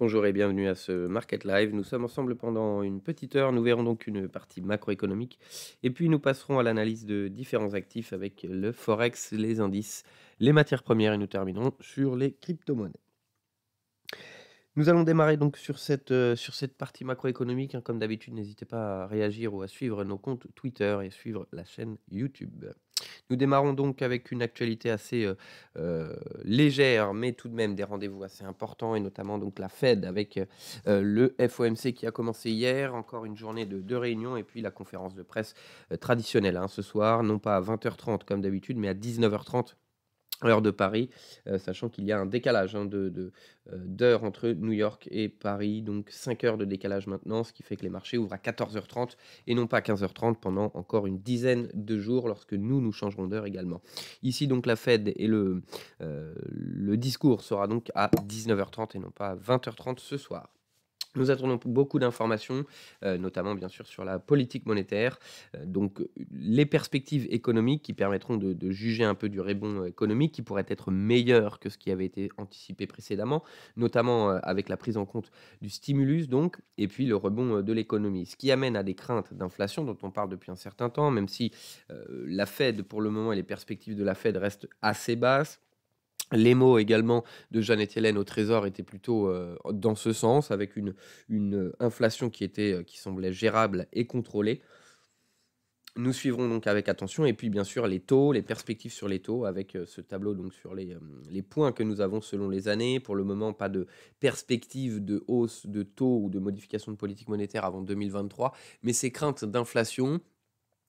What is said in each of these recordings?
Bonjour et bienvenue à ce Market Live. Nous sommes ensemble pendant une petite heure. Nous verrons donc une partie macroéconomique et puis nous passerons à l'analyse de différents actifs avec le forex, les indices, les matières premières et nous terminerons sur les crypto-monnaies. Nous allons démarrer donc sur cette, euh, sur cette partie macroéconomique. Hein. Comme d'habitude, n'hésitez pas à réagir ou à suivre nos comptes Twitter et suivre la chaîne YouTube. Nous démarrons donc avec une actualité assez euh, euh, légère, mais tout de même des rendez-vous assez importants, et notamment donc la Fed avec euh, le FOMC qui a commencé hier, encore une journée de deux réunions, et puis la conférence de presse traditionnelle hein, ce soir, non pas à 20h30 comme d'habitude, mais à 19h30 heure de Paris, euh, sachant qu'il y a un décalage hein, de, euh, d'heures entre New York et Paris, donc 5 heures de décalage maintenant, ce qui fait que les marchés ouvrent à 14h30 et non pas à 15h30 pendant encore une dizaine de jours lorsque nous, nous changerons d'heure également. Ici, donc, la Fed et le, euh, le discours sera donc à 19h30 et non pas à 20h30 ce soir. Nous attendons beaucoup d'informations, euh, notamment bien sûr sur la politique monétaire, euh, donc les perspectives économiques qui permettront de, juger un peu du rebond euh, économique qui pourrait être meilleur que ce qui avait été anticipé précédemment, notamment avec la prise en compte du stimulus donc, et puis le rebond de l'économie, ce qui amène à des craintes d'inflation dont on parle depuis un certain temps, même si la Fed pour le moment et les perspectives de la Fed restent assez basses. Les mots également de Jeannette Hélène au Trésor étaient plutôt euh, dans ce sens, avec une, euh, inflation qui, était, euh, qui semblait gérable et contrôlée. Nous suivrons donc avec attention, et puis bien sûr les taux, les perspectives sur les taux, avec ce tableau donc sur les, les, points que nous avons selon les années. Pour le moment, pas de perspective de hausse de taux ou de modification de politique monétaire avant 2023, mais ces craintes d'inflation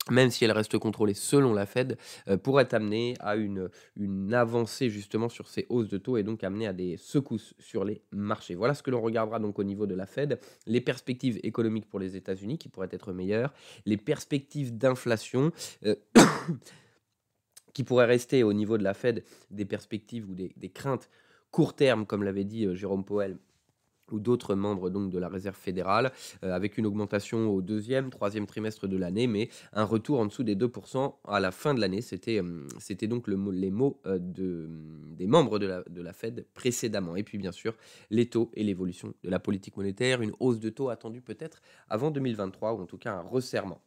même si elle reste contrôlée selon la Fed, euh, pourrait amener à une, une avancée justement sur ces hausses de taux et donc amener à des secousses sur les marchés. Voilà ce que l'on regardera donc au niveau de la Fed, les perspectives économiques pour les États-Unis qui pourraient être meilleures, les perspectives d'inflation. Euh, qui pourraient rester au niveau de la Fed des perspectives ou des, des craintes court terme, comme l'avait dit euh, Jérôme Powell, ou d'autres membres donc de la réserve fédérale, euh, avec une augmentation au deuxième, troisième trimestre de l'année, mais un retour en dessous des 2% à la fin de l'année. C'était, euh, c'était donc les mots euh, des membres de la, de la Fed précédemment. Et puis bien sûr, les taux et l'évolution de la politique monétaire, une hausse de taux attendue peut-être avant 2023, ou en tout cas un resserrement.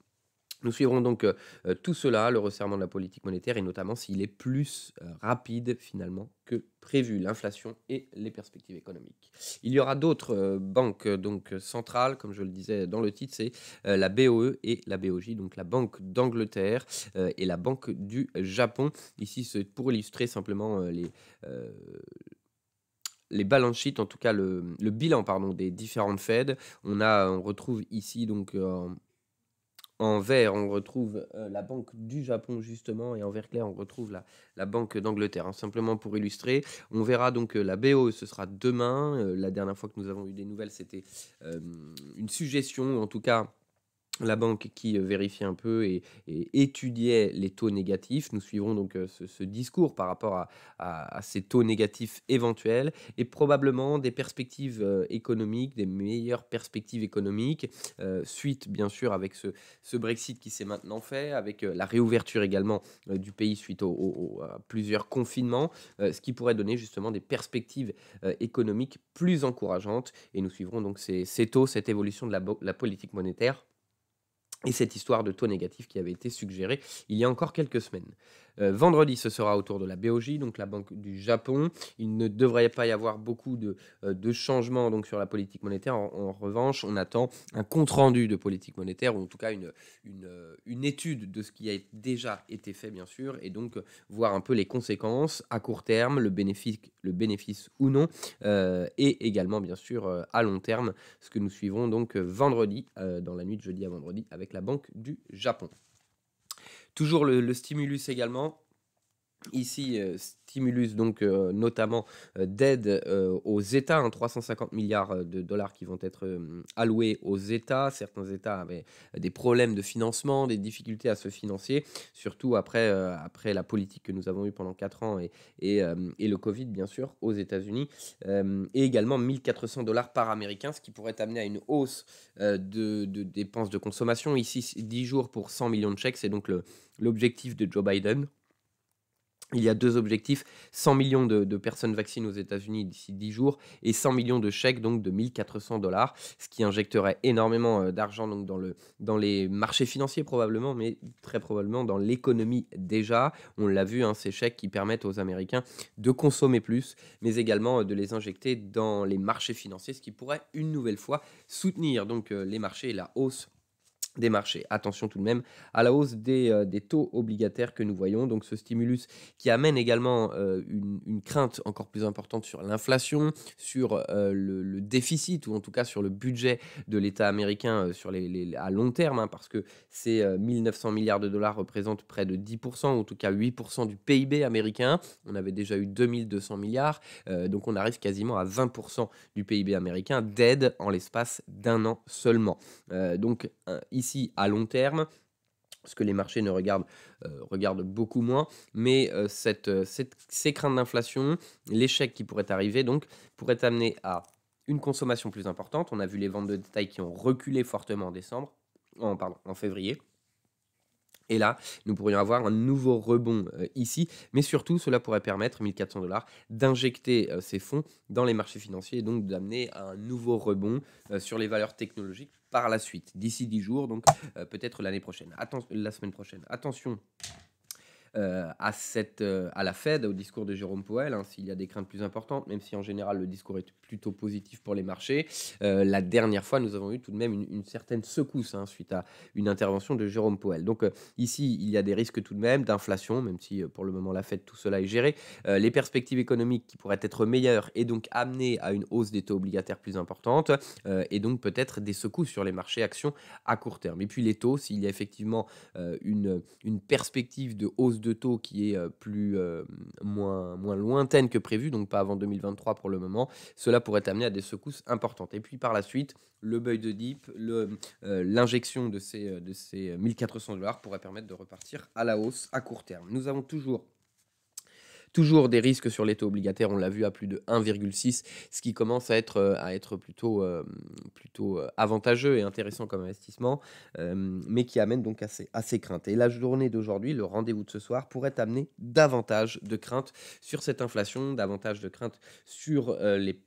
Nous suivrons donc euh, euh, tout cela, le resserrement de la politique monétaire et notamment s'il est plus euh, rapide finalement que prévu, l'inflation et les perspectives économiques. Il y aura d'autres banques donc centrales, comme je le disais dans le titre, c'est la BOE et la BOJ, donc la Banque d'Angleterre et la Banque du Japon. Ici, c'est pour illustrer simplement les les balance sheets, en tout cas le, bilan pardon, des différentes Fed. On, a, on retrouve ici donc en vert, on retrouve euh, la Banque du Japon, justement, et en vert clair, on retrouve la, Banque d'Angleterre. Hein. simplement pour illustrer, on verra donc euh, la BO, ce sera demain. Euh, la dernière fois que nous avons eu des nouvelles, c'était une suggestion, en tout cas la banque qui euh, vérifiait un peu et, étudiait les taux négatifs. Nous suivrons donc euh, ce, discours par rapport à, ces taux négatifs éventuels et probablement des perspectives euh, économiques, des meilleures perspectives économiques, suite bien sûr avec ce, Brexit qui s'est maintenant fait, avec la réouverture également du pays suite aux à plusieurs confinements, ce qui pourrait donner justement des perspectives économiques plus encourageantes. Et nous suivrons donc ces, taux, cette évolution de la politique monétaire et cette histoire de taux négatif qui avait été suggérée il y a encore quelques semaines. Euh, vendredi, ce sera autour de la BOJ, donc la Banque du Japon. Il ne devrait pas y avoir beaucoup de, euh, changements donc, sur la politique monétaire. En, revanche, on attend un compte-rendu de politique monétaire, ou en tout cas une, euh, étude de ce qui a déjà été fait, bien sûr, et donc voir un peu les conséquences à court terme, le bénéfice, ou non, et également, bien sûr, à long terme, ce que nous suivons donc vendredi, dans la nuit de jeudi à vendredi, avec la Banque du Japon. Toujours le, stimulus également. Ici, euh, stimulus donc euh, notamment euh, d'aide aux États, 350 hein, milliards de dollars qui vont être alloués aux États. Certains États avaient des problèmes de financement, des difficultés à se financer, surtout après, après la politique que nous avons eue pendant 4 ans et, et, et le Covid, bien sûr, aux États-Unis. et également 1400 dollars par Américain, ce qui pourrait amener à une hausse de, de, dépenses de consommation. Ici, 10 jours pour 100 millions de chèques, c'est donc l'objectif de Joe Biden. Il y a deux objectifs, 100 millions de, personnes vaccinées aux États-Unis d'ici 10 jours et 100 millions de chèques donc de 1400 dollars, ce qui injecterait énormément euh, d'argent donc dans, le, dans les marchés financiers probablement, mais très probablement dans l'économie déjà. On l'a vu, hein, ces chèques qui permettent aux Américains de consommer plus, mais également euh, de les injecter dans les marchés financiers, ce qui pourrait une nouvelle fois soutenir donc euh, les marchés et la hausse des marchés. Attention tout de même à la hausse euh, des, taux obligataires que nous voyons, donc ce stimulus qui amène également euh, une, crainte encore plus importante sur l'inflation, sur euh, le, déficit ou en tout cas sur le budget de l'État américain sur les, à long terme, hein, parce que ces 1900 milliards de dollars représentent près de 10%, ou en tout cas 8% du PIB américain. On avait déjà eu 2200 milliards, donc on arrive quasiment à 20% du PIB américain d'aide en l'espace d'un an seulement. donc ici, ici à long terme ce que les marchés ne regardent, euh, regardent beaucoup moins, mais euh, euh, cette, ces craintes d'inflation, l'échec qui pourrait arriver, donc, pourrait amener à une consommation plus importante. On a vu les ventes de détail qui ont reculé fortement en décembre, en, pardon, en février. Et là, nous pourrions avoir un nouveau rebond ici, mais surtout, cela pourrait permettre, 1400 dollars, d'injecter ces fonds dans les marchés financiers et donc d'amener un nouveau rebond sur les valeurs technologiques par la suite, d'ici 10 jours, donc euh, peut-être l'année prochaine, la semaine prochaine. Attention, euh, à, cette, euh, à la Fed, au discours de Jérôme Powell, hein, s'il y a des craintes plus importantes, même si en général le discours est plutôt positif pour les marchés. Euh, la dernière fois, nous avons eu tout de même une, certaine secousse hein, suite à une intervention de Jérôme Powell. Donc ici, il y a des risques tout de même d'inflation, même si pour le moment la Fed, tout cela est géré. les perspectives économiques qui pourraient être meilleures et donc amener à une hausse des taux obligataires plus importante et donc peut-être des secousses sur les marchés actions à court terme. Et puis les taux, s'il y a effectivement une, une perspective de hausse de de taux qui est euh, plus, euh, moins, moins lointaine que prévu, donc pas avant 2023 pour le moment, cela pourrait amener à des secousses importantes. Et puis par la suite, le buy de dip, euh, l'injection de ces, de ces 1400 dollars pourrait permettre de repartir à la hausse à court terme. Nous avons toujours toujours des risques sur les taux obligataires, on l'a vu à plus de 1,6, ce qui commence à être, euh, à être plutôt, euh, plutôt euh, avantageux et intéressant comme investissement, mais qui amène donc assez, assez craintes. Et la journée d'aujourd'hui, le rendez-vous de ce soir, pourrait amener davantage de craintes sur cette inflation, davantage de craintes sur les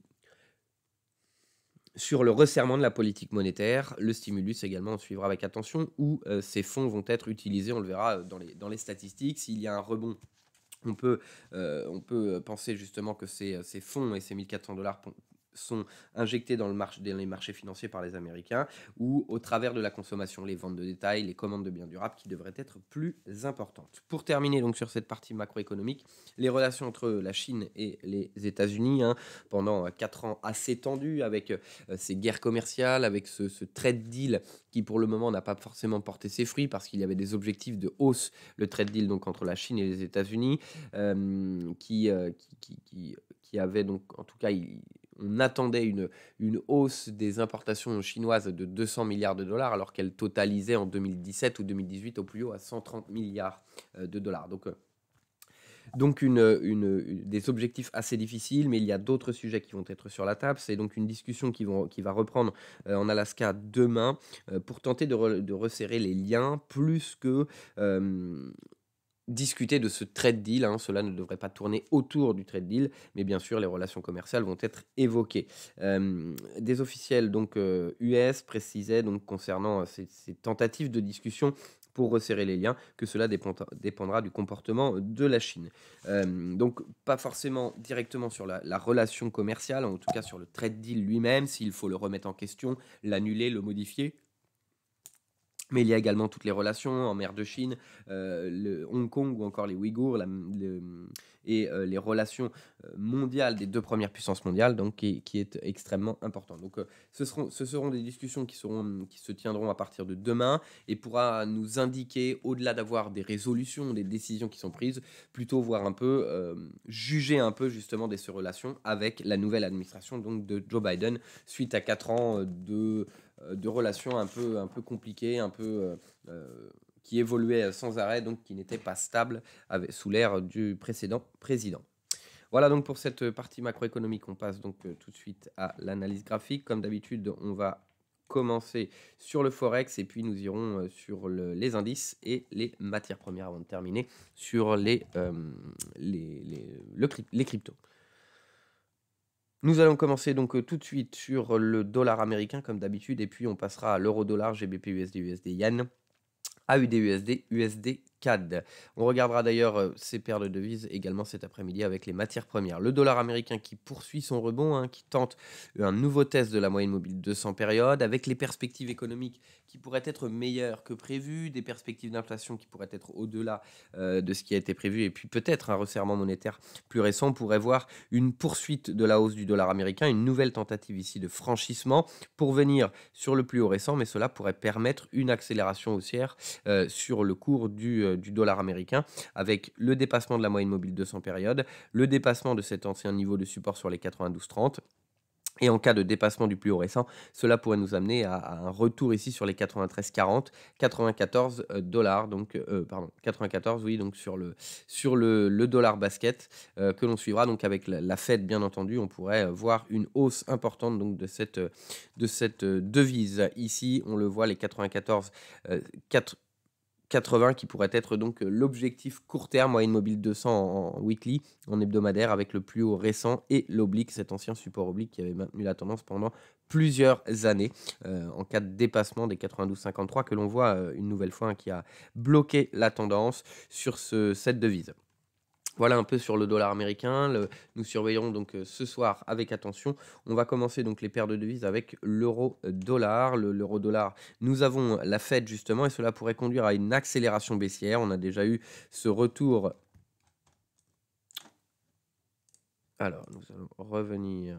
sur le resserrement de la politique monétaire, le stimulus également, on suivra avec attention où ces fonds vont être utilisés, on le verra dans les, dans les statistiques, s'il y a un rebond on peut, euh, on peut penser justement que ces, euh, ces fonds et ces 1400 dollars sont injectés dans, le marché, les marchés financiers par les Américains ou au travers de la consommation, les ventes de détail, les commandes de biens durables qui devraient être plus importantes. Pour terminer donc sur cette partie macroéconomique, les relations entre la Chine et les États-Unis hein, pendant 4 euh, ans assez tendues avec euh, ces guerres commerciales, avec ce, trade deal qui pour le moment n'a pas forcément porté ses fruits parce qu'il y avait des objectifs de hausse, le trade deal donc entre la Chine et les États-Unis, euh, qui, qui, qui, qui, qui avait donc en tout cas il, on attendait une, une hausse des importations chinoises de 200 milliards de dollars, alors qu'elle totalisait en 2017 ou 2018 au plus haut à 130 milliards euh, de dollars. Donc, euh, donc une, une, des objectifs assez difficiles, mais il y a d'autres sujets qui vont être sur la table. C'est donc une discussion qui, vont, qui va reprendre euh, en Alaska demain pour tenter de, resserrer les liens plus que discuter de ce trade deal. Hein. Cela ne devrait pas tourner autour du trade deal, mais bien sûr, les relations commerciales vont être évoquées. Euh, des officiels donc US euh, précisaient donc concernant euh, ces, tentatives de discussion pour resserrer les liens, que cela dépendra du comportement de la Chine. donc pas forcément directement sur la, la, relation commerciale, en tout cas sur le trade deal lui-même, s'il faut le remettre en question, l'annuler, le modifier, mais il y a également toutes les relations en mer de Chine, euh, le Hong Kong ou encore les Ouïghours, et euh, les relations euh, mondiales des deux premières puissances mondiales, donc qui, est extrêmement important. Donc, ce, seront, ce seront des discussions qui, seront, qui se tiendront à partir de demain et pourra nous indiquer, au-delà d'avoir des résolutions, des décisions qui sont prises, plutôt voir un peu, juger un peu justement de ces relations avec la nouvelle administration donc de Joe Biden suite à quatre ans de euh, de relations un peu, un peu compliquées, un peu euh, euh, qui évoluaient sans arrêt, donc qui n'étaient pas stables sous l'ère du précédent président. Voilà donc pour cette partie macroéconomique, on passe donc tout de suite à l'analyse graphique. Comme d'habitude, on va commencer sur le forex et puis nous irons sur les indices et les matières premières avant de terminer sur les, les cryptos. Nous allons commencer donc euh, tout de suite sur euh, le dollar américain comme d'habitude et puis on passera à l'euro dollar, GBP, USD, USD, Yen, AUD-USD, USD, CAD. On regardera d'ailleurs euh, ces paires de devises également cet après-midi avec les matières premières. Le dollar américain qui poursuit son rebond, hein, qui tente un nouveau test de la moyenne mobile 200 périodes, avec les perspectives économiques qui pourraient être meilleur que prévu, des perspectives d'inflation qui pourraient être au-delà euh, de ce qui a été prévu, et puis peut-être un resserrement monétaire plus récent pourrait voir une poursuite de la hausse du dollar américain, une nouvelle tentative ici de franchissement pour venir sur le plus haut récent, mais cela pourrait permettre une accélération haussière euh, sur le cours euh, du, dollar américain, avec le dépassement de la moyenne mobile de 200 périodes, le dépassement de cet ancien niveau de support sur les 92,30 et en cas de dépassement du plus haut récent, cela pourrait nous amener à, un retour ici sur les 93,40, 94 euh, dollars, donc euh, euh, pardon, 94, oui, donc sur le sur le, dollar basket que l'on suivra. Donc avec la, Fed, bien entendu, on pourrait voir une hausse importante donc de cette de cette devise ici. On le voit, les 94, 80 qui pourrait être donc euh, l'objectif court terme moyenne mobile 200 en, weekly, en hebdomadaire, avec le plus haut récent et l'oblique, cet ancien support oblique qui avait maintenu la tendance pendant plusieurs années. Euh, en cas de dépassement des 92,53 que l'on voit euh, une nouvelle fois hein, qui a bloqué la tendance sur ce, cette devise. Voilà un peu sur le dollar américain. nous surveillerons donc euh, ce soir avec attention. On va commencer donc les paires de devises avec l'euro dollar. L'euro dollar, nous avons la fête justement et cela pourrait conduire à une accélération baissière. On a déjà eu ce retour. Alors, nous allons revenir.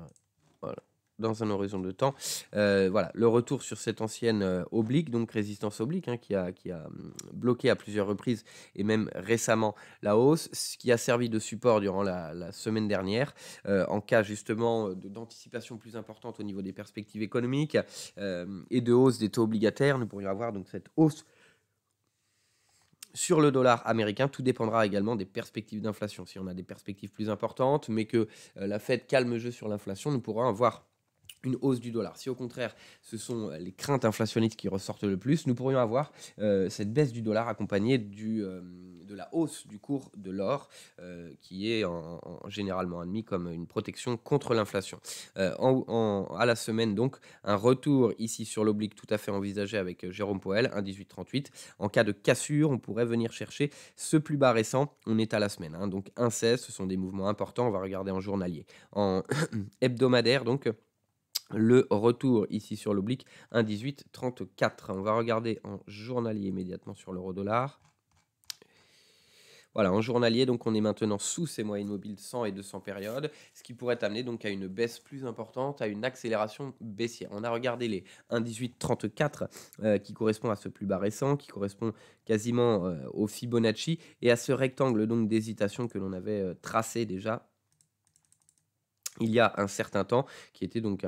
Voilà dans un horizon de temps. Euh, voilà, le retour sur cette ancienne euh, oblique, donc résistance oblique, hein, qui, a, hum, bloqué à plusieurs reprises et même récemment la hausse, ce qui a servi de support durant la, semaine dernière, euh, en cas justement d'anticipation plus importante au niveau des perspectives économiques et de hausse des taux obligataires. Nous pourrions avoir donc cette hausse sur le dollar américain, tout dépendra également des perspectives d'inflation. Si on a des perspectives plus importantes, mais que la Fed calme jeu sur l'inflation, nous pourrons avoir une hausse du dollar. Si au contraire ce sont euh, les craintes inflationnistes qui ressortent le plus, nous pourrions avoir euh, cette baisse du dollar accompagnée du, euh, de la hausse du cours de l'or, qui est en, généralement admis comme une protection contre l'inflation. à la semaine donc, un retour ici sur l'oblique tout à fait envisagé avec Jérôme Poel, 1,1838. En cas de cassure, on pourrait venir chercher ce plus bas récent. On est à la semaine, hein, donc 1,16, ce sont des mouvements importants. On va regarder en journalier, en hebdomadaire donc le retour ici sur l'oblique 1,1834. On va regarder en journalier immédiatement sur l'euro dollar. Voilà, en journalier, donc on est maintenant sous ces moyennes mobiles 100 et 200 périodes, ce qui pourrait amener donc à une baisse plus importante, à une accélération baissière. On a regardé les 1,1834 34 euh, qui correspond à ce plus bas récent, qui correspond quasiment euh, au Fibonacci et à ce rectangle donc d'hésitation que l'on avait euh, tracé déjà il y a un certain temps, qui était donc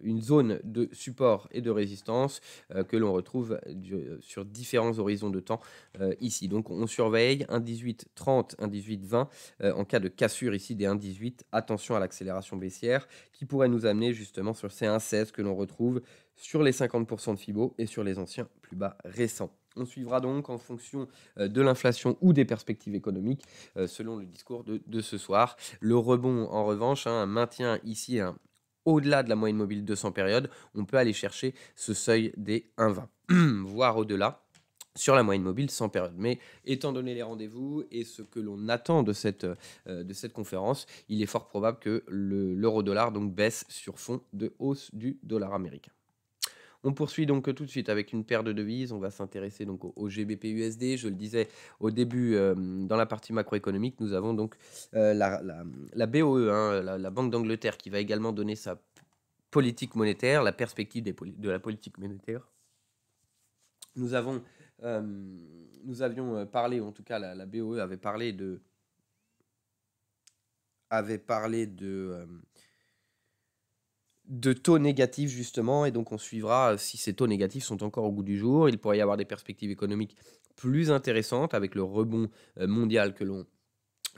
une zone de support et de résistance euh, que l'on retrouve euh, sur différents horizons de temps euh, ici. Donc on surveille 30, 1,18, 20 en cas de cassure ici des 1,18. Attention à l'accélération baissière qui pourrait nous amener justement sur ces 1,16 que l'on retrouve sur les 50% de FIBO et sur les anciens plus bas récents. On suivra donc en fonction euh, de l'inflation ou des perspectives économiques, euh, selon le discours de, ce soir. Le rebond, en revanche, hein, un maintien ici hein, au-delà de la moyenne mobile de 100 périodes, on peut aller chercher ce seuil des 1,20, voire au-delà sur la moyenne mobile 100 périodes. Mais étant donné les rendez-vous et ce que l'on attend de cette, euh, de cette conférence, il est fort probable que l'euro-dollar donc baisse sur fond de hausse du dollar américain. On poursuit donc euh, tout de suite avec une paire de devises. On va s'intéresser donc au, GBPUSD. usd Je le disais au début, euh, dans la partie macroéconomique, nous avons donc euh, la, BOE, hein, la, Banque d'Angleterre, qui va également donner sa politique monétaire, la perspective de la politique monétaire. Nous avons, nous avions parlé, en tout cas la, la BOE avait parlé de, avait parlé de de taux négatifs justement, et donc on suivra euh, si ces taux négatifs sont encore au goût du jour. Il pourrait y avoir des perspectives économiques plus intéressantes avec le rebond euh, mondial que l'on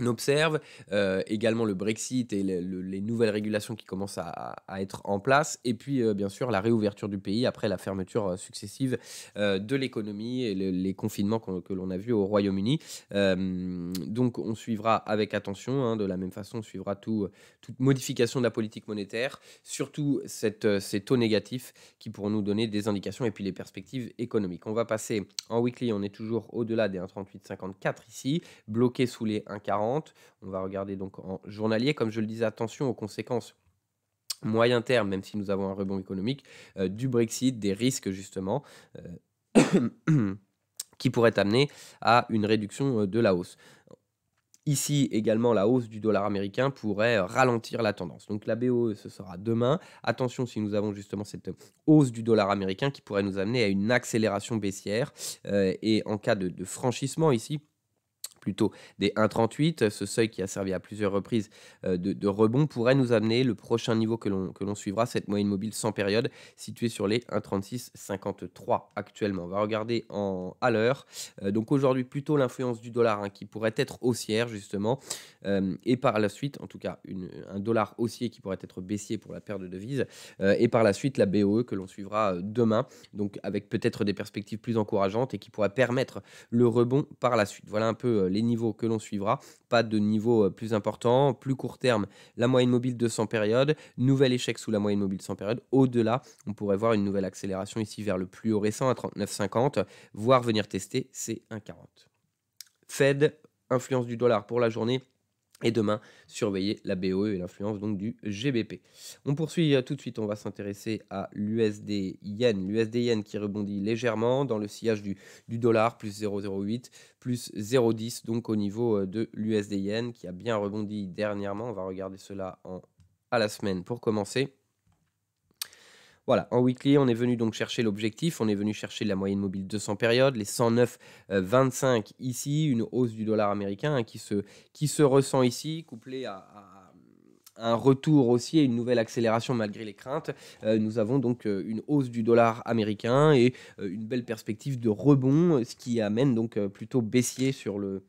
on observe euh, également le Brexit et les nouvelles régulations qui commencent à, être en place, et puis euh, bien sûr la réouverture du pays après la fermeture euh, successive de l'économie et les confinements que l'on a vus au Royaume-Uni. donc on suivra avec attention, hein, de la même façon on suivra tout, toute modification de la politique monétaire, surtout cette, ces taux négatifs qui pourront nous donner des indications et puis les perspectives économiques. On va passer en weekly, on est toujours au-delà des 1,3854 ici, bloqué sous les 1,40. On va regarder donc en journalier, comme je le disais, attention aux conséquences moyen terme, même si nous avons un rebond économique, euh, du Brexit, des risques justement. Euh, qui pourraient amener à une réduction euh, de la hausse. Ici également, la hausse du dollar américain pourrait ralentir la tendance. Donc la BOE, ce sera demain. Attention si nous avons justement cette hausse du dollar américain qui pourrait nous amener à une accélération baissière. et en cas de franchissement ici, plutôt des 1,38. Ce seuil qui a servi à plusieurs reprises euh, de, rebond pourrait nous amener le prochain niveau que l'on suivra, cette moyenne mobile sans période située sur les 1,36,53 actuellement. On va regarder en à l'heure. Euh, donc aujourd'hui, plutôt l'influence du dollar hein, qui pourrait être haussière justement. Euh, et par la suite, en tout cas, une, un dollar haussier qui pourrait être baissier pour la paire de devises. et par la suite, la BOE que l'on suivra demain. Donc avec peut-être des perspectives plus encourageantes et qui pourrait permettre le rebond par la suite. Voilà un peu les niveaux que l'on suivra. Pas de niveau euh, plus important, plus court terme, la moyenne mobile de 100 périodes, nouvel échec sous la moyenne mobile 100 périodes. Au-delà, on pourrait voir une nouvelle accélération ici vers le plus haut récent à 39,50, voire venir tester C1,40. Fed, influence du dollar pour la journée et demain, surveiller la BOE et l'influence donc du GBP. On poursuit euh, tout de suite, on va s'intéresser à l'USD yen. L'USD yen qui rebondit légèrement dans le sillage du, dollar, plus 0,08, plus 0,10, donc au niveau euh, de l'USD yen qui a bien rebondi dernièrement. On va regarder cela à la semaine pour commencer. Voilà, en weekly, on est venu donc chercher l'objectif, on est venu chercher la moyenne mobile 200 périodes, les 109,25 euh, ici, une hausse du dollar américain hein, qui, se, qui se ressent ici, couplée à, un retour aussi et une nouvelle accélération malgré les craintes. Euh, nous avons donc euh, une hausse du dollar américain et une belle perspective de rebond, ce qui amène donc plutôt baissier sur le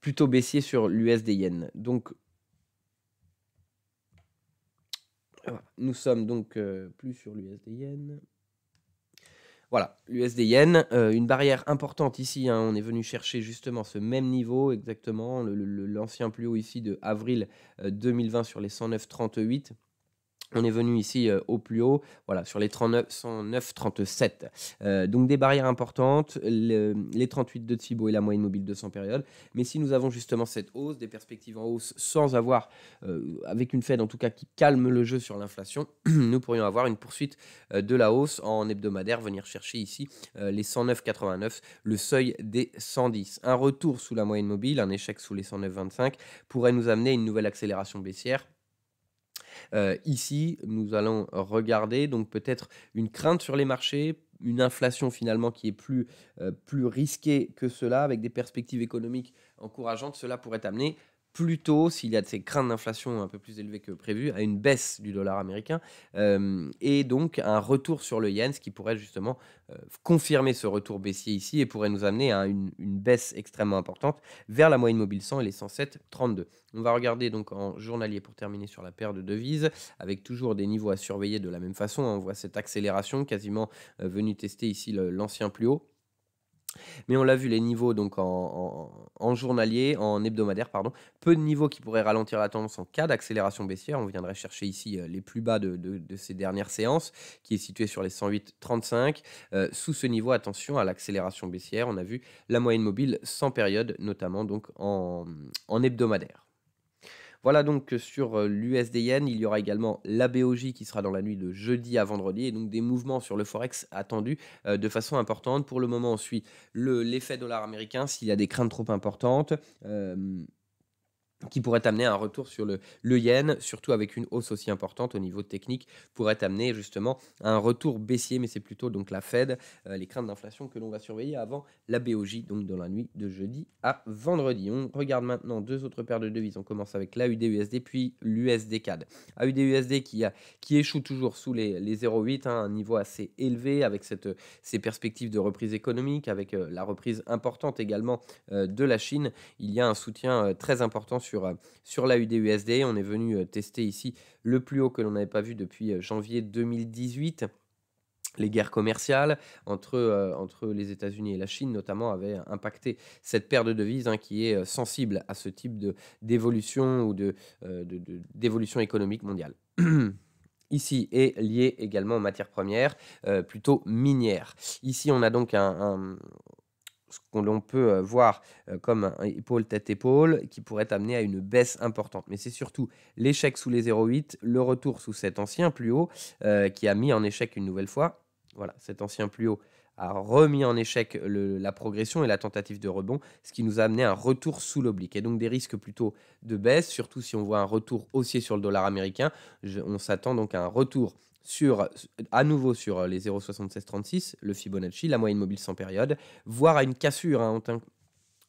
plutôt baissier sur l'USD yen. Donc Nous sommes donc euh, plus sur l'USD-Yen. Voilà, l'USD-Yen, euh, une barrière importante ici. Hein. on est venu chercher justement ce même niveau, exactement, l'ancien plus haut ici de avril 2020 euh, sur les 109,38. On est venu ici euh, au plus haut, voilà, sur les 109,37. Euh, donc des barrières importantes, les 38 de Thibault et la moyenne mobile de 100 périodes. Mais si nous avons justement cette hausse, des perspectives en hausse, sans avoir, euh, avec une Fed en tout cas qui calme le jeu sur l'inflation, nous pourrions avoir une poursuite de la hausse en hebdomadaire, venir chercher ici les 109,89, le seuil des 110. Un retour sous la moyenne mobile, un échec sous les 109,25 pourrait nous amener une nouvelle accélération baissière euh, ici, nous allons regarder donc peut-être une crainte sur les marchés, une inflation finalement qui est plus, euh, plus risquée que cela, avec des perspectives économiques encourageantes, cela pourrait amener plutôt, s'il y a de ces craintes d'inflation un peu plus élevées que prévu, à une baisse du dollar américain euh, et donc un retour sur le yen, ce qui pourrait justement euh, confirmer ce retour baissier ici et pourrait nous amener à une, baisse extrêmement importante vers la moyenne mobile 100 et les 107,32. On va regarder donc en journalier pour terminer sur la paire de devises, avec toujours des niveaux à surveiller de la même façon. On voit cette accélération quasiment euh, venue tester ici l'ancien plus haut mais on l'a vu, les niveaux donc en, journalier, en hebdomadaire, pardon, peu de niveaux qui pourraient ralentir la tendance en cas d'accélération baissière. On viendrait chercher ici euh, les plus bas de, ces dernières séances, qui est situé sur les 108,35. Euh, sous ce niveau, attention à l'accélération baissière. On a vu la moyenne mobile sans période, notamment donc en hebdomadaire. Voilà donc sur euh, l'USDN, il y aura également la BOJ qui sera dans la nuit de jeudi à vendredi et donc des mouvements sur le Forex attendus euh, de façon importante. Pour le moment, on suit l'effet dollar américain s'il y a des craintes trop importantes. Euh, qui pourrait amener un retour sur le, le, yen, surtout avec une hausse aussi importante au niveau technique, pourrait amener justement un retour baissier, mais c'est plutôt donc la Fed, euh, les craintes d'inflation que l'on va surveiller avant la BOJ, donc dans la nuit de jeudi à vendredi. On regarde maintenant deux autres paires de devises. On commence avec l'AUDUSD, puis l'USD-CAD. qui, a, qui échoue toujours sous les, 0,8, hein, un niveau assez élevé avec cette, ces perspectives de reprise économique, avec euh, la reprise importante également euh, de la Chine. Il y a un soutien très important sur euh, sur, la UDUSD. On est venu euh, tester ici le plus haut que l'on n'avait pas vu depuis euh, janvier 2018 les guerres commerciales entre, entre les États-Unis et la Chine notamment avaient impacté cette paire de devises hein, qui est sensible à ce type d'évolution ou de, d'évolution économique mondiale. Ici est lié également aux matières premières, plutôt minières. Ici, on a donc un ce qu'on peut euh, voir euh, comme un épaule tête épaule qui pourrait amener à une baisse importante. Mais c'est surtout l'échec sous les 0,8, le retour sous cet ancien plus haut euh, qui a mis en échec une nouvelle fois. Voilà, cet ancien plus haut a remis en échec la progression et la tentative de rebond, ce qui nous a amené à un retour sous l'oblique. Et donc des risques plutôt de baisse, surtout si on voit un retour haussier sur le dollar américain. on s'attend donc à un retour sur, à nouveau sur les 0,7636, le Fibonacci, la moyenne mobile sans période, voire à une cassure hein,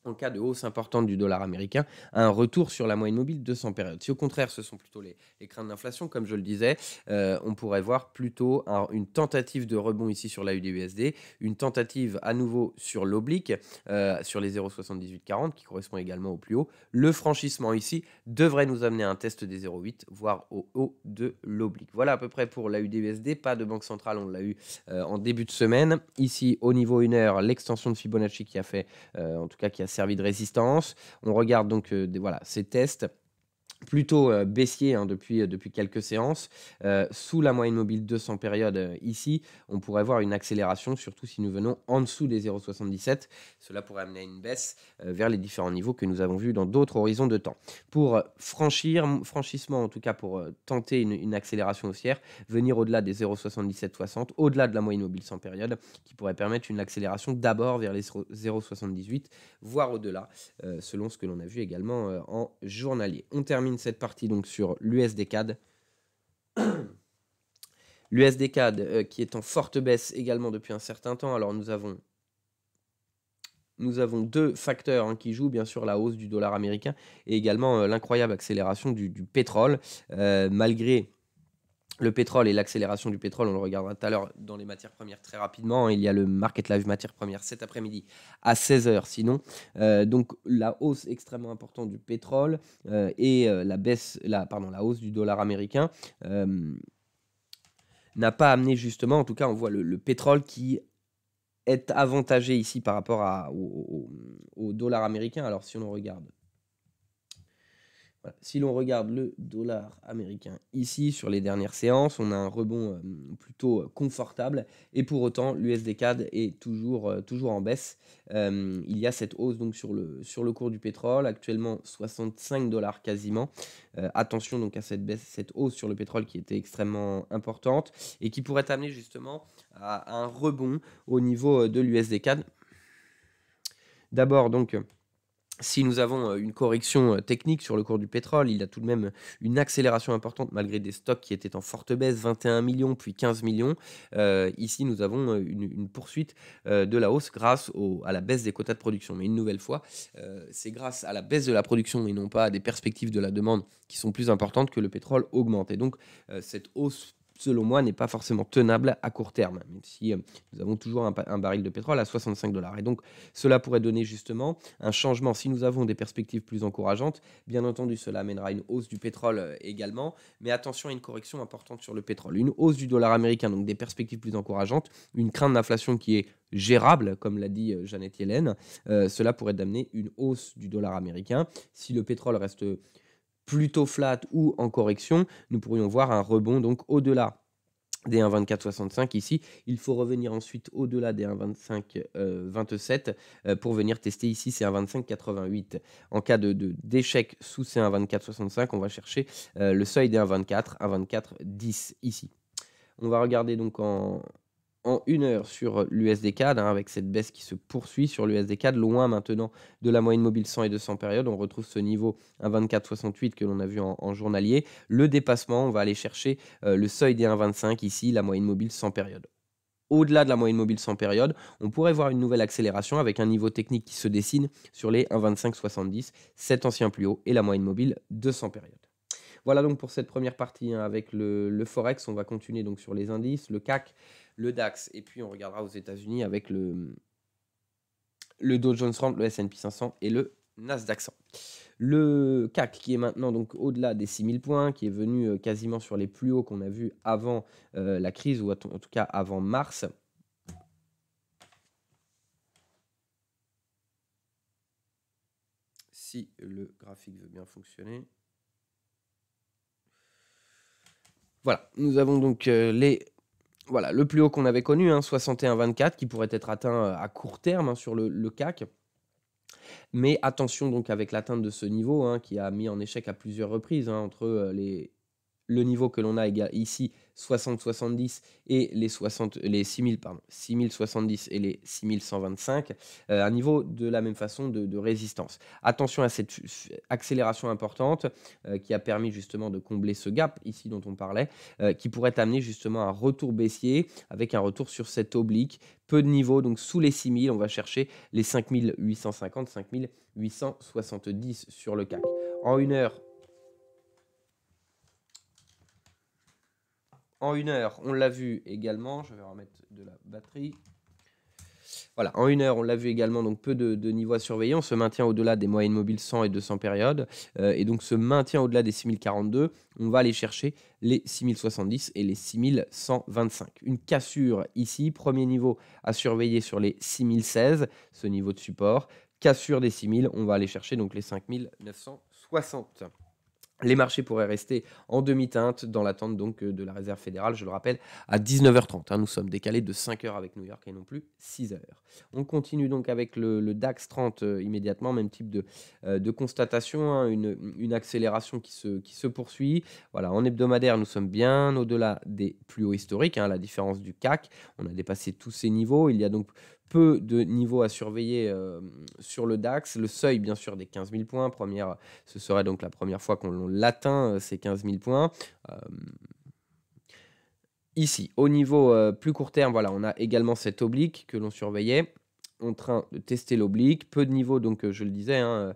en cas de hausse importante du dollar américain, un retour sur la moyenne mobile de 100 périodes. Si au contraire ce sont plutôt les, craintes d'inflation, comme je le disais, euh, on pourrait voir plutôt une tentative de rebond ici sur l'AUDUSD, une tentative à nouveau sur l'oblique, euh, sur les 0,7840 qui correspond également au plus haut. Le franchissement ici devrait nous amener à un test des 0,8, voire au haut de l'oblique. Voilà à peu près pour l'AUDUSD, pas de banque centrale, on l'a eu euh, en début de semaine. Ici au niveau 1 heure, l'extension de Fibonacci qui a fait, en tout cas qui a servi de résistance. On regarde donc euh, voilà, ces tests plutôt euh, baissier hein, euh, depuis, quelques séances. Euh, sous la moyenne mobile 200 périodes ici, on pourrait voir une accélération, surtout si nous venons en dessous des 0,77. Cela pourrait amener à une baisse vers les différents niveaux que nous avons vus dans d'autres horizons de temps. Pour franchir, franchissement en tout cas pour tenter une, accélération haussière, venir au-delà des 0,7760, au-delà de la moyenne mobile 100 périodes, qui pourrait permettre une accélération d'abord vers les 0,78, voire au-delà, selon ce que l'on a vu également en journalier. On termine cette partie donc sur l'USDCAD. L'USDCAD euh, qui est en forte baisse également depuis un certain temps. Alors nous avons, nous avons deux facteurs hein, qui jouent, bien sûr la hausse du dollar américain et également euh, l'incroyable accélération du, du pétrole. Euh, malgré le pétrole et l'accélération du pétrole, on le regardera tout à l'heure dans les matières premières très rapidement. Hein. Il y a le market live matières premières cet après-midi à 16h sinon. Euh, donc la hausse extrêmement importante du pétrole euh, et euh, la baisse, la, pardon, la hausse du dollar américain n'a pas amené justement, en tout cas on voit le, pétrole qui est avantagé ici par rapport au dollar américain. Alors si on regarde si l'on regarde le dollar américain ici sur les dernières séances, on a un rebond euh, plutôt euh, confortable et pour autant l'USD CAD est toujours, euh, toujours en baisse. il y a cette hausse donc sur le, sur le cours du pétrole, actuellement 65 dollars quasiment. attention donc à cette baisse, cette hausse sur le pétrole qui était extrêmement importante et qui pourrait amener justement à, à un rebond au niveau de l'USD CAD. D'abord donc si nous avons euh, une correction euh, technique sur le cours du pétrole, il a tout de même euh, une accélération importante malgré des stocks qui étaient en forte baisse, 21 millions puis 15 millions. ici, nous avons une, poursuite de la hausse grâce à la baisse des quotas de production. Mais une nouvelle fois, c'est grâce à la baisse de la production et non pas à des perspectives de la demande qui sont plus importantes que le pétrole augmente. Et donc, cette hausse selon moi, n'est pas forcément tenable à court terme, même si euh, nous avons toujours un, baril de pétrole à 65 dollars. Et donc, cela pourrait donner justement un changement. Si nous avons des perspectives plus encourageantes, bien entendu, cela amènera une hausse du pétrole euh, également, mais attention à une correction importante sur le pétrole. Une hausse du dollar américain, donc des perspectives plus encourageantes, une crainte d'inflation qui est gérable, comme l'a dit euh, Jeannette Yellen, cela pourrait amener une hausse du dollar américain. Si le pétrole reste plutôt flat ou en correction, nous pourrions voir un rebond donc au-delà des 1,2465 ici. Il faut revenir ensuite au-delà des 1,2527 euh, euh, pour venir tester ici ces 1,2588. En cas de d'échec sous ces 1,2465, on va chercher euh, le seuil des 1,24, 1,2410 ici. On va regarder donc en, en une heure sur l'USD-CAD, hein, avec cette baisse qui se poursuit sur l'USD-CAD, loin maintenant de la moyenne mobile 100 et 200 périodes. On retrouve ce niveau 1,2468 que l'on a vu en, journalier. Le dépassement, on va aller chercher euh, le seuil des 1,25 ici, la moyenne mobile 100 périodes au-delà de la moyenne mobile 100 périodes, on pourrait voir une nouvelle accélération avec un niveau technique qui se dessine sur les 1,2570, cet ancien plus haut et la moyenne mobile 200 périodes. Voilà donc pour cette première partie hein, avec le, le, Forex. On va continuer donc sur les indices. Le CAC le DAX, et puis on regardera aux États-Unis avec le, le Dow Jones Rand, le S&P 500 et le Nasdaq 100. Le CAC qui est maintenant donc au-delà des 6000 points, qui est venu euh, quasiment sur les plus hauts qu'on a vus avant euh, la crise, ou en tout cas avant mars. Si le graphique veut bien fonctionner. Voilà, nous avons donc euh, les voilà, le plus haut qu'on avait connu, hein, 61,24, qui pourrait être atteint euh, à court terme hein, sur le, CAC. Mais attention donc avec l'atteinte de ce niveau, hein, qui a mis en échec à plusieurs reprises, hein, entre euh, les le niveau que l'on a ici, 60-70 et les, 60, les 6000, pardon, 6070 et les 6125, euh, un niveau de la même façon de, résistance. Attention à cette accélération importante euh, qui a permis justement de combler ce gap ici dont on parlait, euh, qui pourrait amener justement un retour baissier avec un retour sur cette oblique, peu de niveau, donc sous les 6000, on va chercher les 5850, 5870 sur le CAC. En une heure, en une heure, on l'a vu également. Je vais remettre de la batterie. Voilà, en une heure, on l'a vu également, donc peu de, niveaux à surveiller. On se maintient au-delà des moyennes mobiles 100 et 200 périodes, euh, et donc se maintient au-delà des 6042. On va aller chercher les 6070 et les 6125. Une cassure ici, premier niveau à surveiller sur les 6016, ce niveau de support. Cassure des 6000, on va aller chercher donc les 5960. Les marchés pourraient rester en demi-teinte dans l'attente donc euh, de la réserve fédérale, je le rappelle, à 19h30. Hein. nous sommes décalés de 5 h avec New York et non plus 6 heures. On continue donc avec le, DAX 30 euh, immédiatement, même type de, euh, constatation, hein. une, accélération qui se, poursuit. Voilà, en hebdomadaire, nous sommes bien au-delà des plus hauts historiques, hein, la différence du CAC. On a dépassé tous ces niveaux. Il y a donc peu de niveaux à surveiller euh, sur le DAX. Le seuil, bien sûr, des 15 000 points. Première, ce serait donc la première fois qu'on l'atteint, euh, ces 15 000 points. Euh, ici, au niveau plus court terme, voilà, on a également cet oblique que l'on surveillait en train de tester l'oblique. Peu de niveaux, donc je le disais, hein,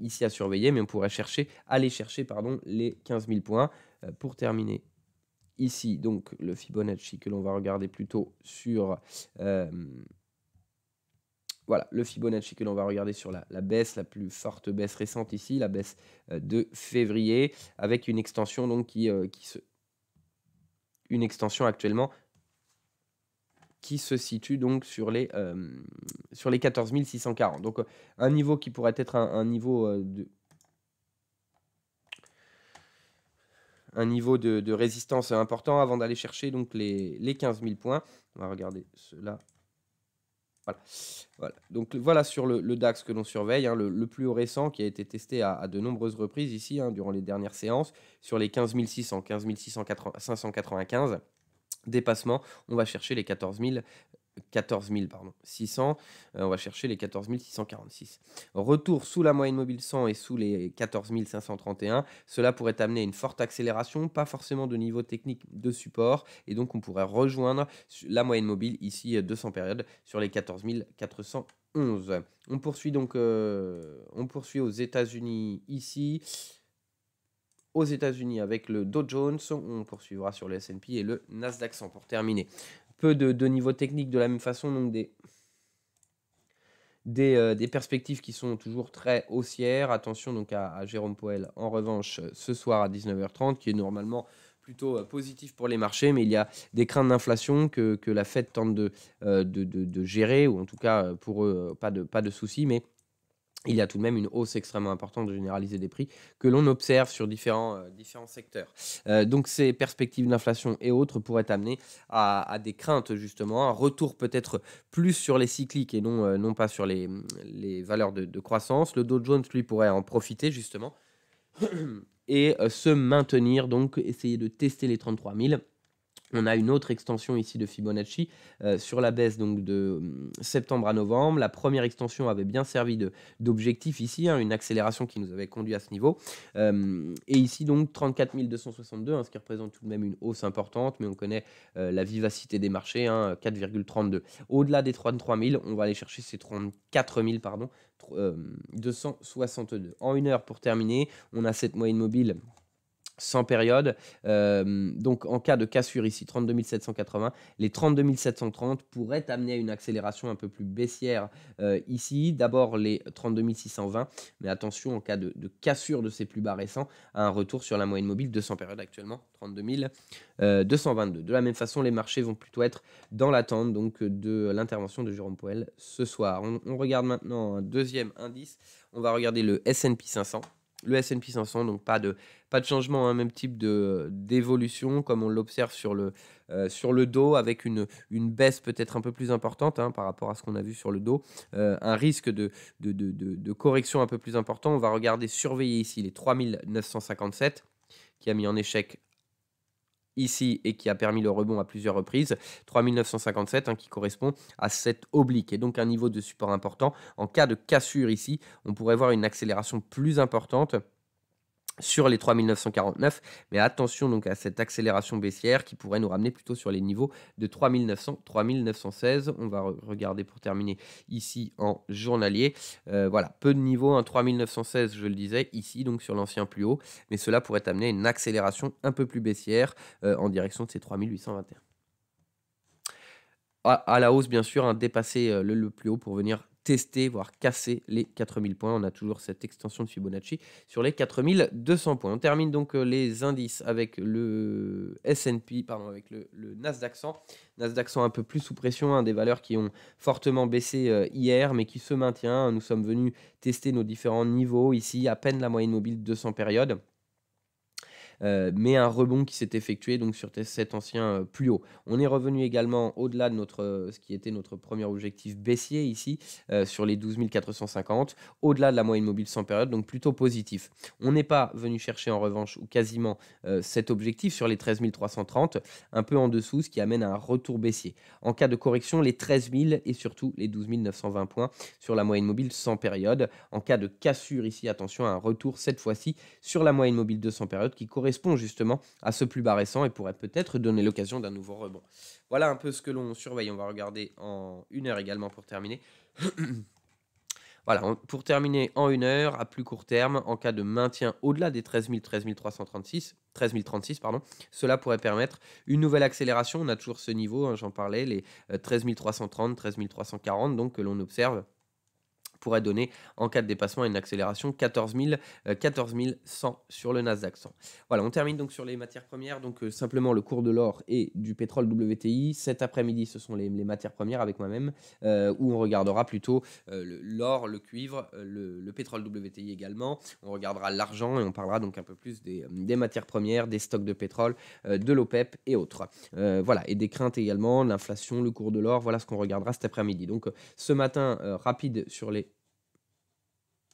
ici à surveiller, mais on pourrait chercher, aller chercher pardon, les 15 000 points. pour terminer, ici, donc le Fibonacci que l'on va regarder plutôt sur voilà, le Fibonacci que l'on va regarder sur la, baisse, la plus forte baisse récente ici, la baisse euh, de février, avec une extension donc euh, qui, se... une extension actuellement qui se situe donc sur les, euh, sur les 14 640. Donc un niveau qui pourrait être un, niveau de un niveau de, résistance important avant d'aller chercher donc les, les 15 000 points. On va regarder cela voilà. Donc voilà sur le, DAX que l'on surveille, hein, le, plus haut récent qui a été testé à, de nombreuses reprises ici hein, durant les dernières séances sur les 15 600, 15 695 dépassement, on va chercher les 14 14 pardon, 600. Euh, on va chercher les 14 646. Retour sous la moyenne mobile 100 et sous les 14 531. Cela pourrait amener une forte accélération, pas forcément de niveau technique de support, et donc on pourrait rejoindre la moyenne mobile ici 200 euh, périodes sur les 14 411. On poursuit donc euh, on poursuit aux États-Unis ici. Aux États-Unis avec le Dow Jones, on poursuivra sur le S&P et le Nasdaq 100 pour terminer peu de, niveau technique de la même façon, donc des, des, euh, perspectives qui sont toujours très haussières. Attention donc à, Jérôme Poel en revanche ce soir à 19h30, qui est normalement plutôt euh, positif pour les marchés, mais il y a des craintes d'inflation que, la Fed tente euh, de, de, gérer, ou en tout cas pour eux, pas de, pas de soucis, mais il y a tout de même une hausse extrêmement importante de généraliser des prix que l'on observe sur différents, euh, différents secteurs. Euh, donc ces perspectives d'inflation et autres pourraient amener à, des craintes justement, un retour peut-être plus sur les cycliques et non, euh, non pas sur les, valeurs de, de, croissance. Le Dow Jones, lui, pourrait en profiter justement et se maintenir, donc essayer de tester les 33 000 on a une autre extension ici de Fibonacci euh, sur la baisse donc de euh, septembre à novembre. La première extension avait bien servi d'objectif ici, hein, une accélération qui nous avait conduit à ce niveau. Euh, et ici donc 34 262, hein, ce qui représente tout de même une hausse importante, mais on connaît la vivacité des marchés, 4,32. Hein, Au-delà des 33 000, on va aller chercher ces 34 pardon, 262. En une heure pour terminer, on a cette moyenne mobile sans période. Euh, donc, en cas de cassure ici, 32 780, les 32 730 pourraient amener à une accélération un peu plus baissière euh, ici. D'abord les 32 620, mais attention en cas de, cassure de ces plus bas récents, à un retour sur la moyenne mobile 200 périodes actuellement, 32 222. Euh, de la même façon, les marchés vont plutôt être dans l'attente donc de l'intervention de Jérôme Powell ce soir. on regarde maintenant un deuxième indice. On va regarder le S&P 500. Le S&P 500, donc pas de, pas de changement, un hein, même type de, d'évolution comme on l'observe sur le, euh, sur le dos, avec une, une baisse peut-être un peu plus importante hein, par rapport à ce qu'on a vu sur le dos, euh, un risque de de, de, correction un peu plus important. On va regarder, surveiller ici les 3957 qui a mis en échec ici et qui a permis le rebond à plusieurs reprises, 3957 hein, qui correspond à cette oblique et donc un niveau de support important. En cas de cassure ici, on pourrait voir une accélération plus importante sur les 3949. Mais attention donc à cette accélération baissière qui pourrait nous ramener plutôt sur les niveaux de 3900, 3916. On va regarder pour terminer ici en journalier. Euh, voilà, peu de niveaux, un hein, 3916 je le disais, ici donc sur l'ancien plus haut. Mais cela pourrait amener une accélération un peu plus baissière euh, en direction de ces 3821 à, la hausse, bien sûr, hein, dépasser euh, le, plus haut pour venir tester, voire casser les 4000 points. On a toujours cette extension de Fibonacci sur les 4200 points. On termine donc euh, les indices avec le S&P, pardon, avec le, le Nasdaq 100. Nasdaq un peu plus sous pression, hein, des valeurs qui ont fortement baissé euh, hier, mais qui se maintient. Nous sommes venus tester nos différents niveaux ici, à peine la moyenne mobile 200 périodes. Euh, mais un rebond qui s'est effectué donc sur cet ancien euh, plus haut. On est revenu également au-delà de notre, euh, ce qui était notre premier objectif baissier ici, sur les 12 450, au-delà de la moyenne mobile sans période, donc plutôt positif. On n'est pas venu chercher en revanche, ou quasiment, cet objectif sur les 13 330, un peu en dessous, ce qui amène à un retour baissier. En cas de correction, les 13 000 et surtout les 12 920 points sur la moyenne mobile sans période. En cas de cassure ici, attention à un retour cette fois-ci sur la moyenne mobile 200 périodes qui correspond correspond justement à ce plus bas récent et pourrait peut-être donner l'occasion d'un nouveau rebond. Voilà un peu ce que l'on surveille. On va regarder en une heure également pour terminer. Voilà, pour terminer en une heure, à plus court terme, en cas de maintien au-delà des 13 000, 13 336, pardon, cela pourrait permettre une nouvelle accélération. On a toujours ce niveau, hein, j'en parlais, les 13 330, 13 340, donc que l'on observe pourrait donner en cas de dépassement une accélération 14, 000, 14 100 sur le Nasdaq 100. Voilà, on termine donc sur les matières premières, donc euh, simplement le cours de l'or et du pétrole WTI. Cet après-midi, ce sont les, matières premières avec moi-même, euh, où on regardera plutôt euh, l'or, le cuivre, le, pétrole WTI également. On regardera l'argent et on parlera donc un peu plus des, matières premières, des stocks de pétrole, de l'OPEP e et autres. voilà, et des craintes également, l'inflation, le cours de l'or, voilà ce qu'on regardera cet après-midi. Donc ce matin, rapide sur les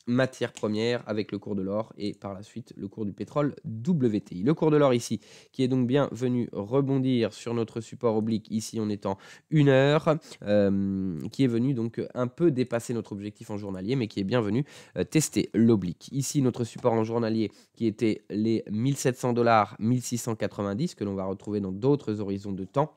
matière première avec le cours de l'or et par la suite le cours du pétrole WTI. Le cours de l'or ici qui est donc bien venu rebondir sur notre support oblique ici en étant une heure euh, qui est venu donc un peu dépasser notre objectif en journalier mais qui est bien venu euh, tester l'oblique. Ici notre support en journalier qui était les 1700 dollars 1690 que l'on va retrouver dans d'autres horizons de temps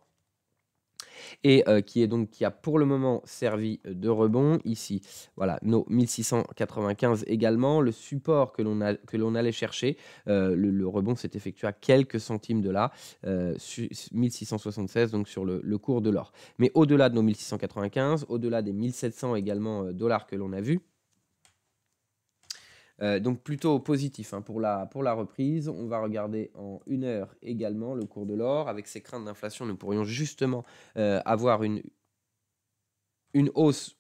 et euh, qui est donc qui a pour le moment servi euh, de rebond ici. Voilà, nos 1695 également. Le support que l'on a que l'on allait chercher, euh, le, rebond s'est effectué à quelques centimes de là, 1676 donc sur le, le cours de l'or. Mais au-delà de nos 1695, au-delà des 1700 également dollars que l'on a vu euh, donc plutôt positif hein, pour, la, pour la reprise. On va regarder en une heure également le cours de l'or. Avec ces craintes d'inflation, nous pourrions justement euh, avoir une, une hausse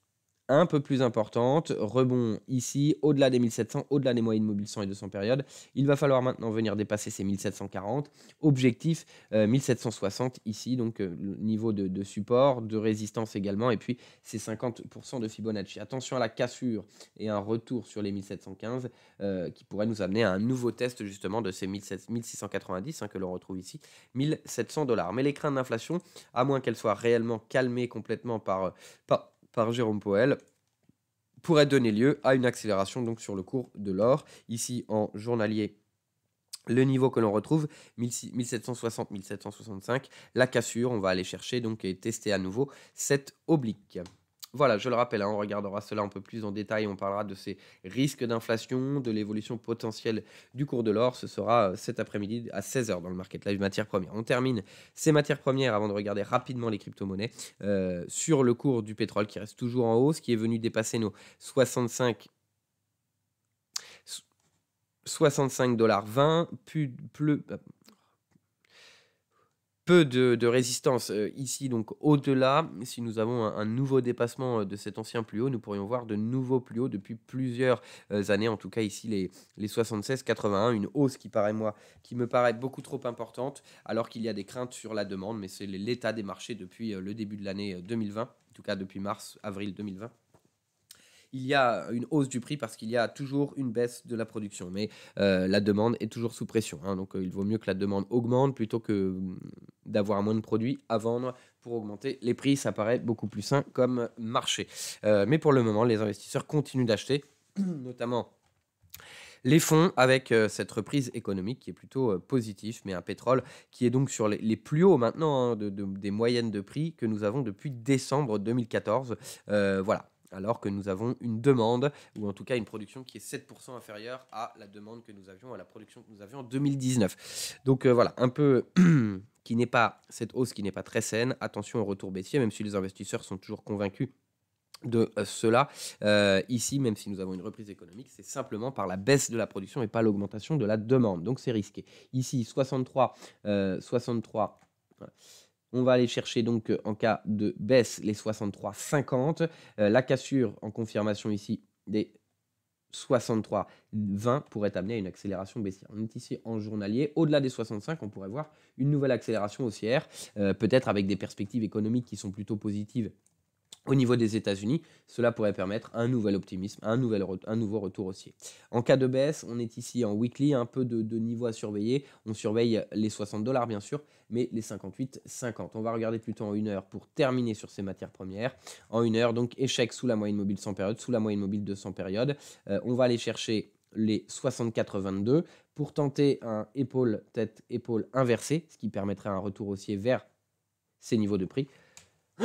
un peu plus importante. Rebond ici, au-delà des 1700, au-delà des moyennes mobiles 100 et 200 périodes. Il va falloir maintenant venir dépasser ces 1740. Objectif 1760 euh, ici, donc euh, niveau de, support, de résistance également, et puis ces 50% de Fibonacci. Attention à la cassure et un retour sur les 1715 euh, qui pourrait nous amener à un nouveau test justement de ces 1690 hein, que l'on retrouve ici, 1700 dollars. Mais les craintes d'inflation, à moins qu'elles soient réellement calmées complètement par, par par Jérôme Poel pourrait donner lieu à une accélération donc sur le cours de l'or. Ici en journalier, le niveau que l'on retrouve 1760-1765, la cassure, on va aller chercher donc et tester à nouveau cette oblique. Voilà, je le rappelle, hein, on regardera cela un peu plus en détail, on parlera de ces risques d'inflation, de l'évolution potentielle du cours de l'or, ce sera euh, cet après-midi à 16h dans le Market Live Matières Premières. On termine ces matières premières avant de regarder rapidement les crypto-monnaies euh, sur le cours du pétrole qui reste toujours en hausse, qui est venu dépasser nos 65 65 dollars 20, plus, peu de, résistance euh, ici, donc au-delà. Si nous avons un, nouveau dépassement euh, de cet ancien plus haut, nous pourrions voir de nouveaux plus hauts depuis plusieurs euh, années, en tout cas ici les, les 76-81, une hausse qui, paraît, moi, qui me paraît beaucoup trop importante, alors qu'il y a des craintes sur la demande, mais c'est l'état des marchés depuis le début de l'année 2020, en tout cas depuis mars-avril 2020 il y a une hausse du prix parce qu'il y a toujours une baisse de la production. Mais euh, la demande est toujours sous pression. Hein. donc euh, il vaut mieux que la demande augmente plutôt que mm, d'avoir moins de produits à vendre pour augmenter les prix. Ça paraît beaucoup plus sain comme marché. Euh, mais pour le moment, les investisseurs continuent d'acheter, notamment les fonds avec cette reprise économique qui est plutôt positive, mais un pétrole qui est donc sur les, plus hauts maintenant hein, de, des moyennes de prix que nous avons depuis décembre 2014. voilà, alors que nous avons une demande, ou en tout cas une production qui est 7% inférieure à la demande que nous avions, à la production que nous avions en 2019. Donc euh, voilà, un peu qui n'est pas cette hausse qui n'est pas très saine. Attention au retour baissier, même si les investisseurs sont toujours convaincus de euh, cela. Euh, ici, même si nous avons une reprise économique, c'est simplement par la baisse de la production et pas l'augmentation de la demande. Donc c'est risqué. Ici, 63, 63. On va aller chercher donc euh, en cas de baisse les 63,50. Euh, la cassure en confirmation ici des 63,20 pourrait amener à une accélération baissière. On est ici en journalier. Au-delà des 65, on pourrait voir une nouvelle accélération haussière, euh, peut-être avec des perspectives économiques qui sont plutôt positives au niveau des États-Unis, cela pourrait permettre un nouvel optimisme, un, nouvel un nouveau retour haussier. En cas de baisse, on est ici en weekly, un peu de, niveau à surveiller. On surveille les 60 dollars bien sûr, mais les 58, 50. On va regarder plutôt en une heure pour terminer sur ces matières premières. En une heure, donc échec sous la moyenne mobile 100 périodes, sous la moyenne mobile 200 périodes. Euh, on va aller chercher les 64,22 pour tenter un épaule tête épaule inversé, ce qui permettrait un retour haussier vers ces niveaux de prix.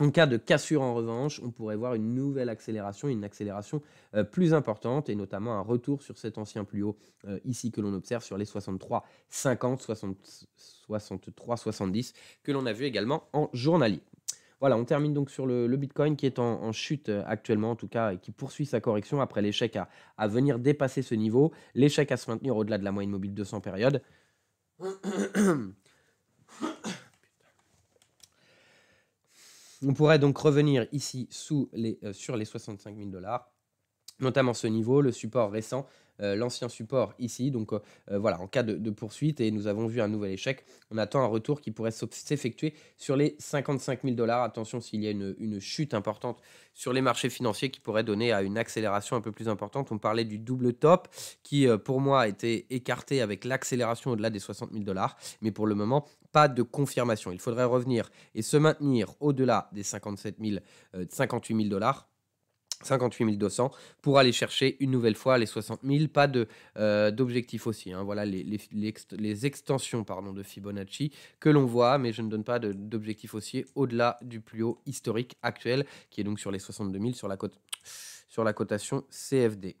En cas de cassure, en revanche, on pourrait voir une nouvelle accélération, une accélération euh, plus importante et notamment un retour sur cet ancien plus haut euh, ici que l'on observe sur les 63, 50, 63, 70 que l'on a vu également en journalier. Voilà, on termine donc sur le, Bitcoin qui est en, chute euh, actuellement, en tout cas, et qui poursuit sa correction après l'échec à, venir dépasser ce niveau, l'échec à se maintenir au-delà de la moyenne mobile 200 périodes. On pourrait donc revenir ici sous les, euh, sur les 65 000 dollars, notamment ce niveau, le support récent euh, l'ancien support ici. Donc euh, euh, voilà, en cas de, poursuite, et nous avons vu un nouvel échec, on attend un retour qui pourrait s'effectuer sur les 55 000 dollars. Attention s'il y a une, chute importante sur les marchés financiers qui pourrait donner à une accélération un peu plus importante. On parlait du double top qui, pour moi, a été écarté avec l'accélération au-delà des 60 000 dollars, mais pour le moment, pas de confirmation. Il faudrait revenir et se maintenir au-delà des 57 000, 58 000 dollars 58 200 pour aller chercher une nouvelle fois les 60 000. Pas de euh, d'objectif aussi. Hein. Voilà les, les, les, extensions pardon, de Fibonacci que l'on voit, mais je ne donne pas d'objectif haussier au-delà du plus haut historique actuel qui est donc sur les 62 000 sur la, cote, sur la cotation CFD.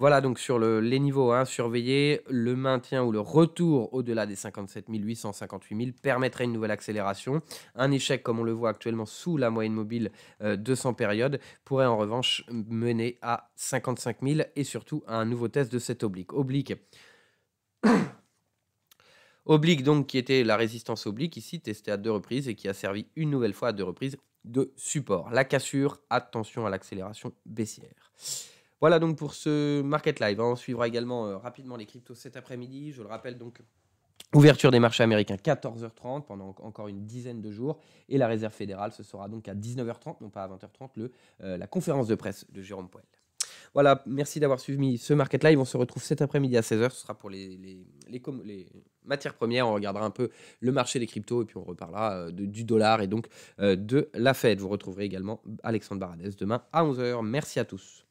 Voilà donc sur les niveaux à surveiller, le maintien ou le retour au-delà des 57 858 000 permettrait une nouvelle accélération. Un échec, comme on le voit actuellement sous la moyenne mobile 200 euh, de périodes, pourrait en revanche mener à 55 000 et surtout à un nouveau test de cette oblique. Oblique. oblique donc qui était la résistance oblique ici testée à deux reprises et qui a servi une nouvelle fois à deux reprises de support. La cassure, attention à l'accélération baissière. Voilà donc pour ce Market Live. Hein. On suivra également euh, rapidement les cryptos cet après-midi. Je le rappelle donc. Ouverture des marchés américains 14h30 pendant encore une dizaine de jours et la Réserve fédérale ce sera donc à 19h30 non pas à 20h30 le, euh, la conférence de presse de Jérôme Poel. Voilà, merci d'avoir suivi ce Market Live. On se retrouve cet après-midi à 16h. Ce sera pour les, matières premières. On regardera un peu le marché des cryptos et puis on reparlera euh, du dollar et donc de la Fed. Vous retrouverez également Alexandre Baradez demain à 11h. Merci à tous.